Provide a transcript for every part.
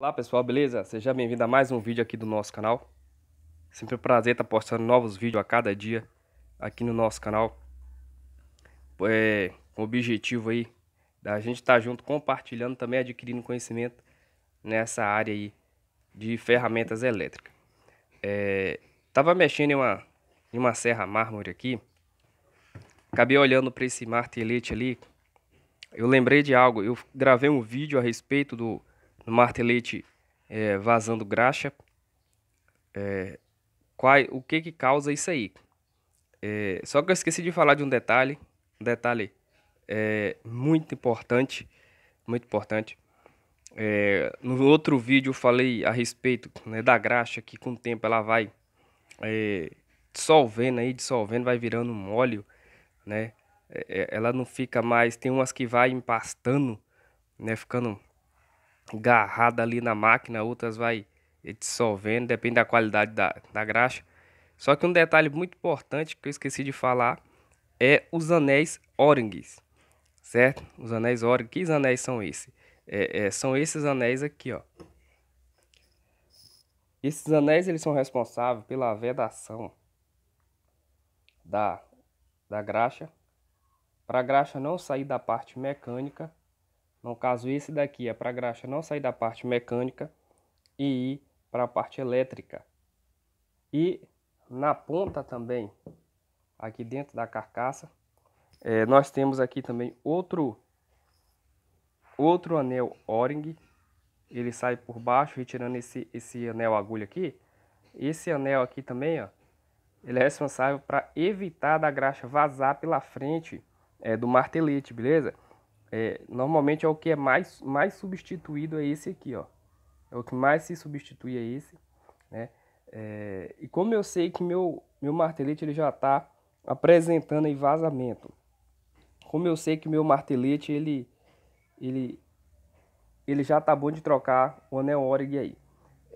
Olá pessoal, beleza? Seja bem-vindo a mais um vídeo aqui do nosso canal. Sempre um prazer estar tá postando novos vídeos a cada dia aqui no nosso canal. É, o objetivo aí da gente estar tá junto, compartilhando, também adquirindo conhecimento nessa área aí de ferramentas elétricas. É, tava mexendo em uma, em uma serra mármore aqui, acabei olhando para esse martelete ali, eu lembrei de algo, eu gravei um vídeo a respeito do no martelete é, vazando graxa. É, qual, o que que causa isso aí? É, só que eu esqueci de falar de um detalhe, um detalhe é, muito importante, muito importante. É, no outro vídeo eu falei a respeito né, da graxa que com o tempo ela vai é, dissolvendo aí, dissolvendo, vai virando um óleo, né? ela não fica mais, tem umas que vai empastando, né? Ficando agarrada ali na máquina, outras vai dissolvendo, depende da qualidade da, da graxa. Só que um detalhe muito importante que eu esqueci de falar é os anéis Oranges, certo? Os anéis Oranges, que anéis são esses? É, é, são esses anéis aqui, ó. Esses anéis eles são responsáveis pela vedação da, da graxa, para a graxa não sair da parte mecânica no caso, esse daqui é para a graxa não sair da parte mecânica e ir para a parte elétrica. E na ponta também, aqui dentro da carcaça, é, nós temos aqui também outro, outro anel O-ring. Ele sai por baixo, retirando esse, esse anel agulha aqui. Esse anel aqui também, ó, ele é responsável para evitar da graxa vazar pela frente é, do martelete, beleza? É, normalmente é o que é mais, mais substituído é esse aqui, ó. É o que mais se substitui é esse, né? É, e como eu sei que meu, meu martelete ele já está apresentando aí vazamento, como eu sei que meu martelete ele, ele, ele já tá bom de trocar o anel Orig aí.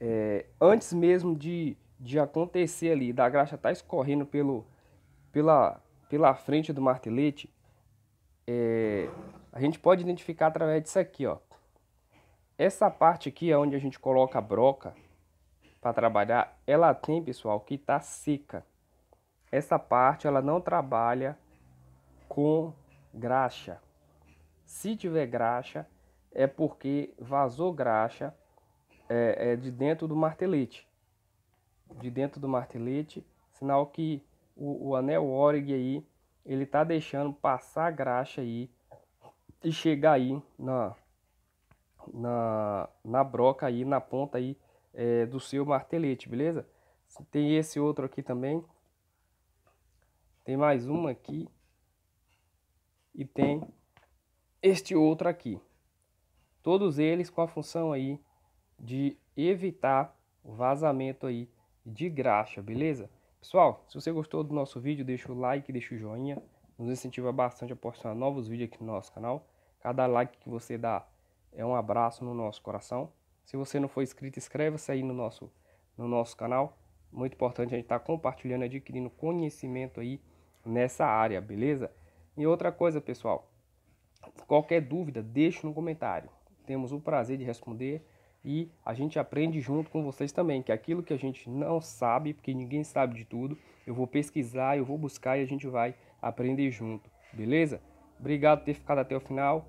É, antes mesmo de, de acontecer ali, da graxa tá escorrendo pelo, pela, pela frente do martelete, é, a gente pode identificar através disso aqui, ó. Essa parte aqui, é onde a gente coloca a broca para trabalhar, ela tem, pessoal, que tá seca. Essa parte, ela não trabalha com graxa. Se tiver graxa, é porque vazou graxa é, é de dentro do martelete. De dentro do martelete, sinal que o, o anel Orig aí, ele tá deixando passar graxa aí e chegar aí na, na, na broca aí, na ponta aí é, do seu martelete, beleza? Tem esse outro aqui também. Tem mais uma aqui. E tem este outro aqui. Todos eles com a função aí de evitar vazamento aí de graxa, beleza? Pessoal, se você gostou do nosso vídeo, deixa o like, deixa o joinha. Nos incentiva bastante a postar novos vídeos aqui no nosso canal. Cada like que você dá é um abraço no nosso coração. Se você não for inscrito, inscreva-se aí no nosso, no nosso canal. Muito importante a gente estar tá compartilhando, adquirindo conhecimento aí nessa área, beleza? E outra coisa, pessoal, qualquer dúvida, deixe no comentário. Temos o prazer de responder e a gente aprende junto com vocês também, que é aquilo que a gente não sabe, porque ninguém sabe de tudo, eu vou pesquisar, eu vou buscar e a gente vai aprender junto, beleza? Obrigado por ter ficado até o final